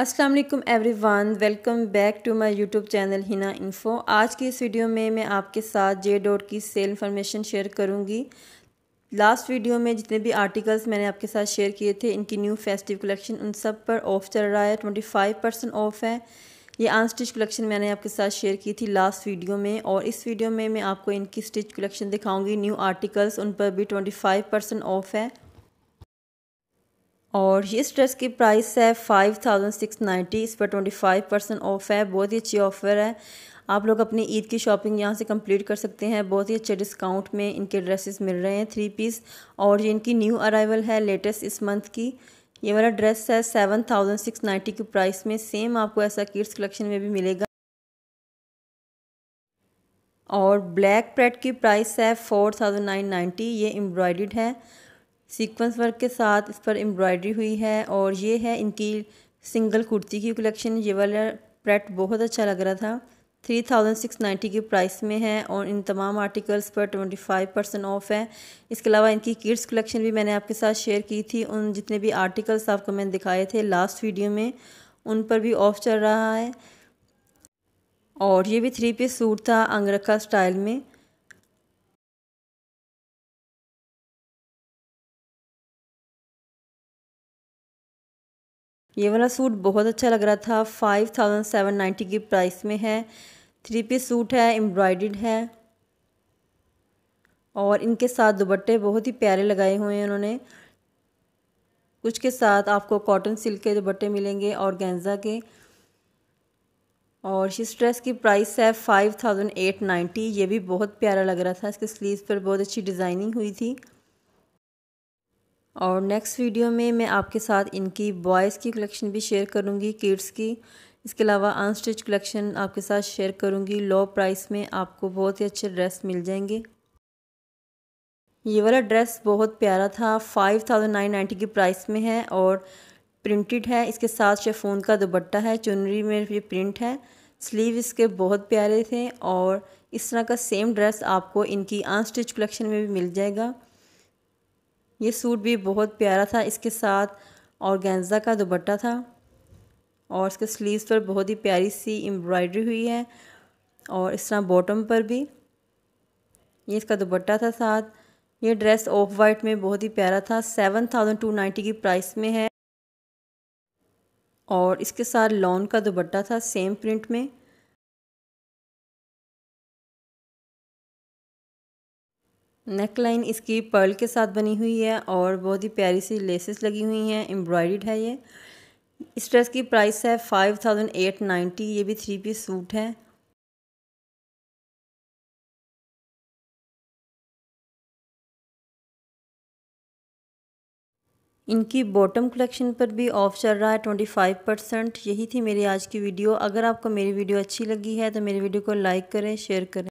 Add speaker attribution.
Speaker 1: अस्सलाम वालेकुम everyone welcome back to my YouTube channel Hina info आज की इस वीडियो में मैं आपके साथ जे डॉट की सेल इन्फॉर्मेशन शेयर करूंगी लास्ट वीडियो में जितने भी आर्टिकल्स मैंने आपके साथ शेयर किए थे इनकी न्यू फेस्टिव कलेक्शन उन सब पर ऑफ़ चल रहा है ट्वेंटी फाइव परसेंट ऑफ़ है ये आन स्टिच कलेक्शन मैंने आपके साथ शेयर की थी लास्ट वीडियो में और इस वीडियो में मैं आपको इनकी स्टिच कलेक्शन दिखाऊँगी न्यू आर्टिकल्स उन पर भी ट्वेंटी फाइव परसेंट ऑफ़ है और इस ड्रेस की प्राइस है फाइव थाउजेंड सिक्स नाइन्टी इस पर ट्वेंटी फाइव परसेंट ऑफ़ है बहुत ही अच्छी ऑफ़र है आप लोग अपनी ईद की शॉपिंग यहाँ से कंप्लीट कर सकते हैं बहुत ही अच्छे डिस्काउंट में इनके ड्रेसेस मिल रहे हैं थ्री पीस और ये इनकी न्यू अराइवल है लेटेस्ट इस मंथ की ये वाला ड्रेस है सेवन थाउजेंड सिक्स नाइन्टी की प्राइस में सेम आपको ऐसा किड्स कलेक्शन में भी मिलेगा और ब्लैक प्रेड की प्राइस है फोर थाउजेंड नाइन नाइन्टी ये एम्ब्रॉयड है सीक्वेंस वर्क के साथ इस पर एम्ब्रॉयडरी हुई है और ये है इनकी सिंगल कुर्ती की कलेक्शन ये वाला प्रेट बहुत अच्छा लग रहा था थ्री थाउजेंड सिक्स नाइन्टी के प्राइस में है और इन तमाम आर्टिकल्स पर ट्वेंटी फाइव परसेंट ऑफ है इसके अलावा इनकी किड्स कलेक्शन भी मैंने आपके साथ शेयर की थी उन जितने भी आर्टिकल्स आपको मैंने दिखाए थे लास्ट वीडियो में उन पर भी ऑफ चल रहा है और ये भी थ्री पीस
Speaker 2: सूट था अंगरखा स्टाइल में ये वाला
Speaker 1: सूट बहुत अच्छा लग रहा था फाइव थाउजेंड सेवन नाइन्टी की प्राइस में है थ्री पीस सूट है एम्ब्रॉयड है और इनके साथ दुपट्टे बहुत ही प्यारे लगाए हुए हैं उन्होंने कुछ के साथ आपको कॉटन सिल्क के दुपट्टे मिलेंगे और गेंजा के और इस ड्रेस की प्राइस है फाइव थाउजेंड एट नाइन्टी ये भी बहुत प्यारा लग रहा था इसके स्लीव पर बहुत अच्छी डिज़ाइनिंग हुई थी और नेक्स्ट वीडियो में मैं आपके साथ इनकी बॉयज़ की कलेक्शन भी शेयर करूँगी किड्स की इसके अलावा अनस्टिच कलेक्शन आपके साथ शेयर करूँगी लो प्राइस में आपको बहुत ही अच्छे ड्रेस मिल जाएंगे ये वाला ड्रेस बहुत प्यारा था फाइव थाउजेंड नाइन नाइन्टी की प्राइस में है और प्रिंटेड है इसके साथ शेफोन का दुपट्टा है चुनरी में ये प्रिंट है स्लीव इसके बहुत प्यारे थे और इस तरह का सेम ड्रेस आपको इनकी अनस्टिच कलेक्शन में भी मिल जाएगा ये सूट भी बहुत प्यारा था इसके साथ ऑर्गेन्जा का दुपट्टा था और इसके स्लीव्स पर बहुत ही प्यारी सी एम्ब्रॉयडरी हुई है और इस तरह बॉटम पर भी ये इसका दुपट्टा था साथ ये ड्रेस ऑफ वाइट में बहुत ही प्यारा था सेवन थाउजेंड टू नाइन्टी की प्राइस में है और इसके साथ लॉन का दुपट्टा था सेम प्रिंट में
Speaker 2: नेक लाइन इसकी पर्ल के साथ
Speaker 1: बनी हुई है और बहुत ही प्यारी सी लेसेस लगी हुई हैं एम्ब्रॉयड है ये इस ड्रेस की प्राइस है फाइव थाउजेंड एट नाइन्टी ये भी थ्री पीस सूट है इनकी बॉटम कलेक्शन पर भी ऑफ चल रहा है ट्वेंटी फाइव परसेंट यही थी मेरी आज की वीडियो अगर आपको मेरी वीडियो अच्छी लगी है तो मेरी वीडियो को लाइक
Speaker 2: करें शेयर करें